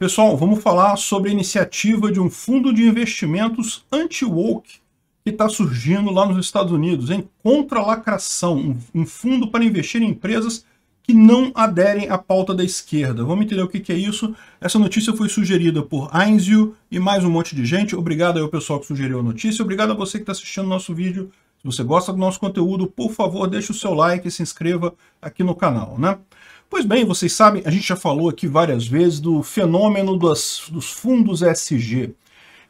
Pessoal, vamos falar sobre a iniciativa de um fundo de investimentos anti-woke que está surgindo lá nos Estados Unidos, em contra-lacração, um fundo para investir em empresas que não aderem à pauta da esquerda. Vamos entender o que, é isso? Essa notícia foi sugerida por Einzio e mais um monte de gente. Obrigado ao pessoal que sugeriu a notícia. Obrigado a você que está assistindo o nosso vídeo. Se você gosta do nosso conteúdo, por favor, deixe o seu like e se inscreva aqui no canal. Né? Pois bem, vocês sabem, a gente já falou aqui várias vezes do fenômeno das, dos fundos SG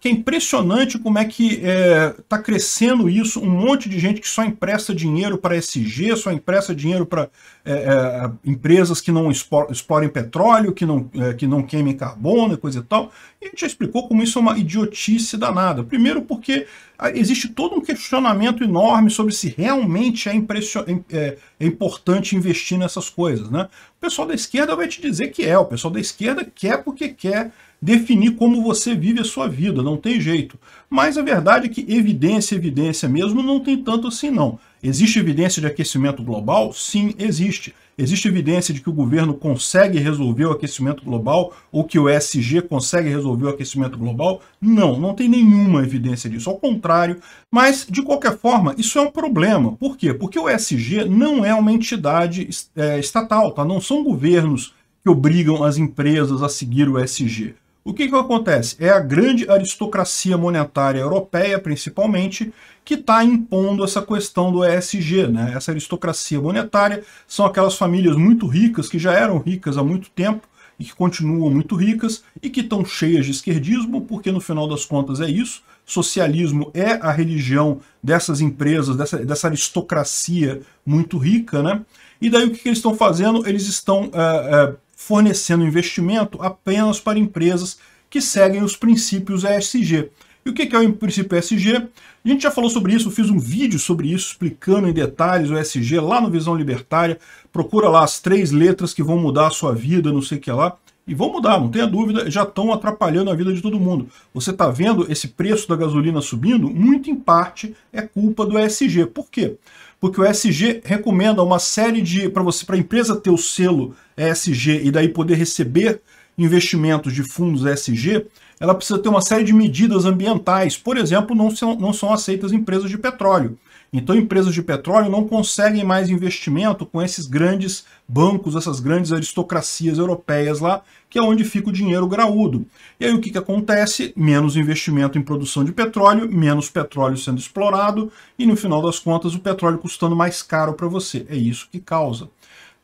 que é impressionante como é que está é, tá crescendo isso, um monte de gente que só empresta dinheiro para SG, só empresta dinheiro para é, é, empresas que não explorem petróleo, que não, é, que não queimem carbono e coisa e tal. E a gente já explicou como isso é uma idiotice danada. Primeiro porque ah, existe todo um questionamento enorme sobre se realmente é, é, é, é, importante investir nessas coisas. Né? O pessoal da esquerda vai te dizer que é, o pessoal da esquerda quer porque quer definir como você vive a sua vida, não tem jeito. Mas a verdade é que evidência, evidência mesmo, não tem tanto assim não. Existe evidência de aquecimento global? Sim, existe. Existe evidência de que o governo consegue resolver o aquecimento global ou que o ESG consegue resolver o aquecimento global? Não, não tem nenhuma evidência disso, ao contrário. Mas, de qualquer forma, isso é um problema. Por quê? Porque o ESG não é uma entidade é, estatal, tá? não são governos que obrigam as empresas a seguir o ESG. O que, que acontece? É a grande aristocracia monetária europeia, principalmente, que está impondo essa questão do ESG. Né? Essa aristocracia monetária são aquelas famílias muito ricas, que já eram ricas há muito tempo, e que continuam muito ricas e que estão cheias de esquerdismo, porque no final das contas é isso. Socialismo é a religião dessas empresas, dessa, dessa aristocracia muito rica, né? E daí o que, que eles estão fazendo? Eles estão eh, eh, fornecendo investimento apenas para empresas que seguem os princípios ESG. E o que é o princípio ESG? A gente já falou sobre isso, eu fiz um vídeo sobre isso, explicando em detalhes o ESG lá no Visão Libertária. Procura lá as três letras que vão mudar a sua vida, não sei o que lá. E vão mudar, não tenha dúvida, já estão atrapalhando a vida de todo mundo. Você está vendo esse preço da gasolina subindo? Muito em parte é culpa do ESG. Por quê? Porque o ESG recomenda uma série de. para você, para a empresa ter o selo ESG e daí poder receber investimentos de fundos ESG, ela precisa ter uma série de medidas ambientais. Por exemplo, não são, não são aceitas empresas de petróleo. Então, empresas de petróleo não conseguem mais investimento com esses grandes bancos, essas grandes aristocracias europeias lá, que é onde fica o dinheiro graúdo. E aí o que, que acontece? Menos investimento em produção de petróleo, menos petróleo sendo explorado, e no final das contas o petróleo custando mais caro para você. É isso que causa.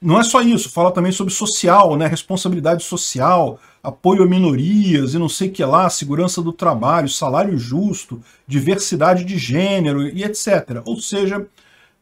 Não é só isso, fala também sobre social, né? responsabilidade social, apoio a minorias e não sei o que lá, segurança do trabalho, salário justo, diversidade de gênero e etc. Ou seja,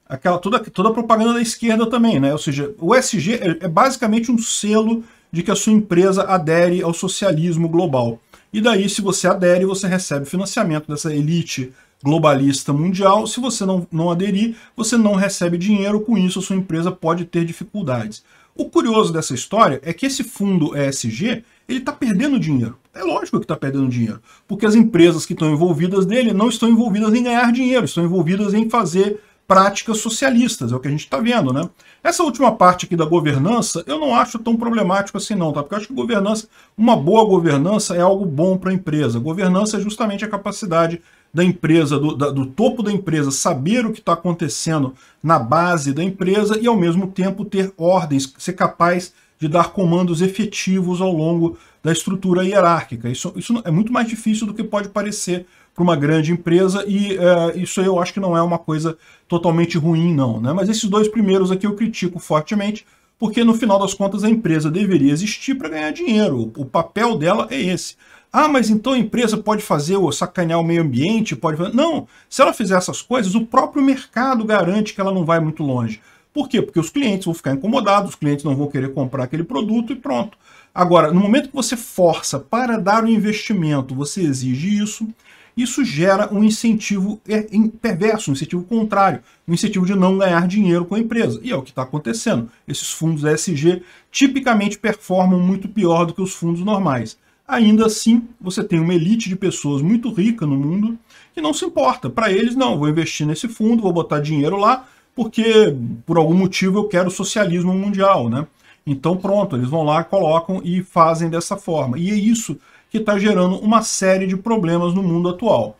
aquela toda, toda a propaganda da esquerda também, né? Ou seja, o SG é, é basicamente um selo de que a sua empresa adere ao socialismo global. E daí, se você adere, você recebe financiamento dessa elite globalista mundial. Se você não, não aderir, você não recebe dinheiro, com isso a sua empresa pode ter dificuldades. O curioso dessa história é que esse fundo ESG ele está perdendo dinheiro. É lógico que está perdendo dinheiro, porque as empresas que estão envolvidas nele não estão envolvidas em ganhar dinheiro, estão envolvidas em fazer práticas socialistas, é o que a gente está vendo, né? Essa última parte aqui da governança, eu não acho tão problemático assim não, tá? Porque eu acho que governança, uma boa governança é algo bom para a empresa. Governança é justamente a capacidade da empresa, do, da, do topo da empresa, saber o que está acontecendo na base da empresa e, ao mesmo tempo, ter ordens, ser capaz de dar comandos efetivos ao longo da estrutura hierárquica. Isso, isso é muito mais difícil do que pode parecer para uma grande empresa e é, isso eu acho que não é uma coisa totalmente ruim, não. Né? Mas esses dois primeiros aqui eu critico fortemente, porque no final das contas a empresa deveria existir para ganhar dinheiro. O papel dela é esse. Ah, mas então a empresa pode fazer ou sacanear o meio ambiente, pode Não, se ela fizer essas coisas, o próprio mercado garante que ela não vai muito longe. Por quê? Porque os clientes vão ficar incomodados, os clientes não vão querer comprar aquele produto e pronto. Agora, no momento que você força para dar o um investimento, você exige isso, isso gera um incentivo é, perverso, um incentivo contrário, um incentivo de não ganhar dinheiro com a empresa. E é o que está acontecendo. Esses fundos ESG tipicamente performam muito pior do que os fundos normais. Ainda assim, você tem uma elite de pessoas muito rica no mundo que não se importa. Para eles, não, vou investir nesse fundo, vou botar dinheiro lá, porque por algum motivo eu quero socialismo mundial, né? Então pronto, eles vão lá, colocam e fazem dessa forma. E é isso que está gerando uma série de problemas no mundo atual.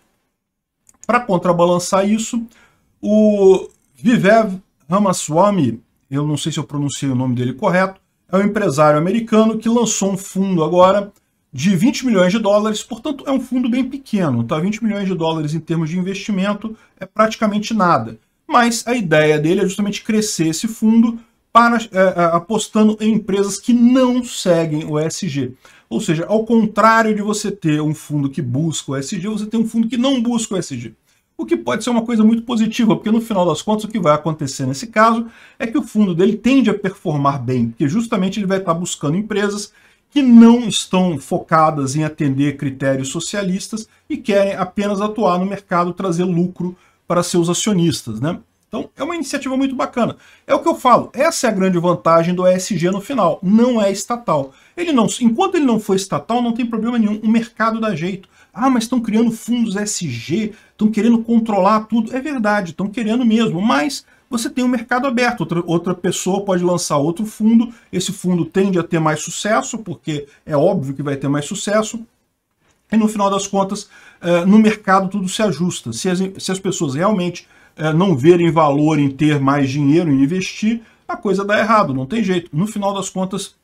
Para contrabalançar isso, o Vivev Ramaswamy, eu não sei se eu pronunciei o nome dele correto, é um empresário americano que lançou um fundo agora de 20 milhões de dólares, portanto é um fundo bem pequeno, tá? 20 milhões de dólares em termos de investimento é praticamente nada mas a ideia dele é justamente crescer esse fundo para, é, apostando em empresas que não seguem o ESG. Ou seja, ao contrário de você ter um fundo que busca o ESG, você tem um fundo que não busca o ESG. O que pode ser uma coisa muito positiva, porque no final das contas o que vai acontecer nesse caso é que o fundo dele tende a performar bem, porque justamente ele vai estar buscando empresas que não estão focadas em atender critérios socialistas e querem apenas atuar no mercado, trazer lucro para seus acionistas, né? Então, é uma iniciativa muito bacana. É o que eu falo, essa é a grande vantagem do ESG no final, não é estatal. Ele não, enquanto ele não for estatal, não tem problema nenhum, o mercado dá jeito. Ah, mas estão criando fundos ESG, estão querendo controlar tudo. É verdade, estão querendo mesmo, mas você tem um mercado aberto. Outra, outra pessoa pode lançar outro fundo, esse fundo tende a ter mais sucesso, porque é óbvio que vai ter mais sucesso, e no final das contas eh, no mercado tudo se ajusta. Se as, se as pessoas realmente eh, não verem valor em ter mais dinheiro, em investir, a coisa dá errado, não tem jeito. No final das contas,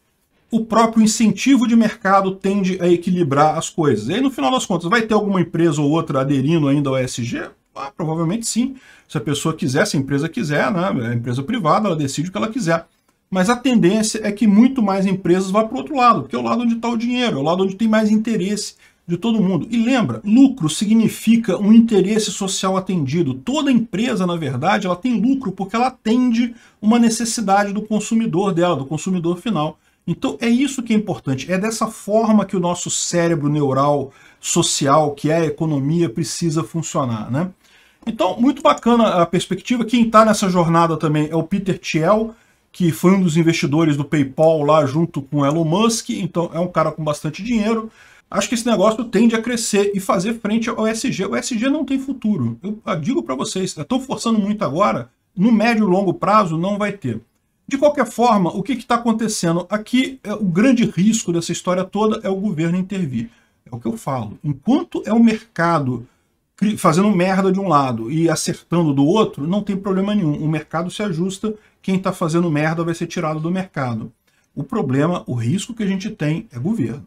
o próprio incentivo de mercado tende a equilibrar as coisas. E aí, no final das contas, vai ter alguma empresa ou outra aderindo ainda ao ESG? Ah, provavelmente sim. Se a pessoa quiser, se a empresa quiser, né? a empresa privada, ela decide o que ela quiser. Mas a tendência é que muito mais empresas vá para o outro lado, porque é o lado onde está o dinheiro, é o lado onde tem mais interesse de todo mundo. E lembra, lucro significa um interesse social atendido. Toda empresa, na verdade, ela tem lucro porque ela atende uma necessidade do consumidor dela, do consumidor final. Então é isso que é importante, é dessa forma que o nosso cérebro neural social, que é a economia, precisa funcionar, né? Então, muito bacana a perspectiva. Quem está nessa jornada também é o Peter Thiel, que foi um dos investidores do PayPal lá junto com Elon Musk, então é um cara com bastante dinheiro acho que esse negócio tende a crescer e fazer frente ao SG. O SG não tem futuro. Eu digo para vocês, estão forçando muito agora, no médio e longo prazo não vai ter. De qualquer forma, o que está acontecendo? Aqui, é o grande risco dessa história toda é o governo intervir. É o que eu falo. Enquanto é o mercado fazendo merda de um lado e acertando do outro, não tem problema nenhum. O mercado se ajusta, quem está fazendo merda vai ser tirado do mercado. O problema, o risco que a gente tem é governo.